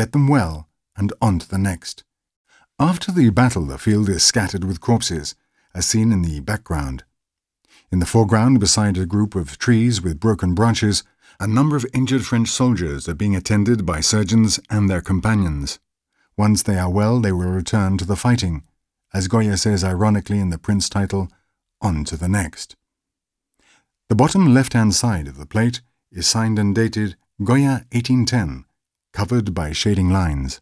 get them well, and on to the next. After the battle, the field is scattered with corpses, as seen in the background. In the foreground, beside a group of trees with broken branches, a number of injured French soldiers are being attended by surgeons and their companions. Once they are well, they will return to the fighting, as Goya says ironically in the print's title, On to the Next. The bottom left-hand side of the plate is signed and dated Goya 1810, covered by shading lines.